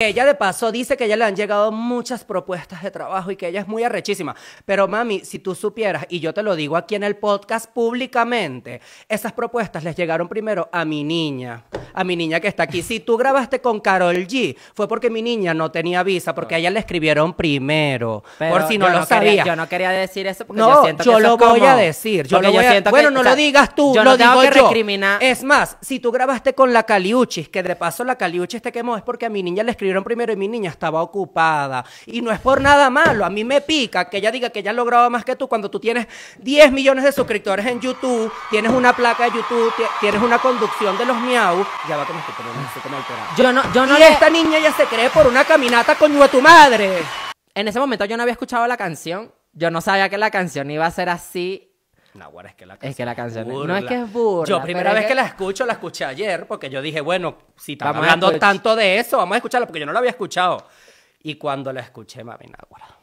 Ella de paso dice que ya le han llegado muchas propuestas de trabajo y que ella es muy arrechísima. Pero mami, si tú supieras, y yo te lo digo aquí en el podcast públicamente, esas propuestas les llegaron primero a mi niña a mi niña que está aquí. Si tú grabaste con Carol G, fue porque mi niña no tenía visa, porque a ella le escribieron primero. por si no lo sabía. yo no quería decir eso porque no, yo siento yo que lo voy a decir. Yo, lo Bueno, no lo digas tú, yo no lo digo Recriminar... Es más, si tú grabaste con la Caliuchis, que de paso la Caliuchis te quemó, es porque a mi niña le escribieron primero y mi niña estaba ocupada. Y no es por nada malo. A mí me pica que ella diga que ella lo más que tú cuando tú tienes 10 millones de suscriptores en YouTube, tienes una placa de YouTube, tienes una conducción de los miau, ya va que Yo no, yo no y esta niña ya se cree por una caminata con tu madre. En ese momento yo no había escuchado la canción. Yo no sabía que la canción iba a ser así no, es que la canción. Es que la No es que es burro. Yo, primera vez que... la escucho, la escuché ayer, porque yo dije, bueno, si estamos hablando tanto de eso, vamos a escucharla, porque yo no la había escuchado. Y cuando la escuché, mami, Nahuara.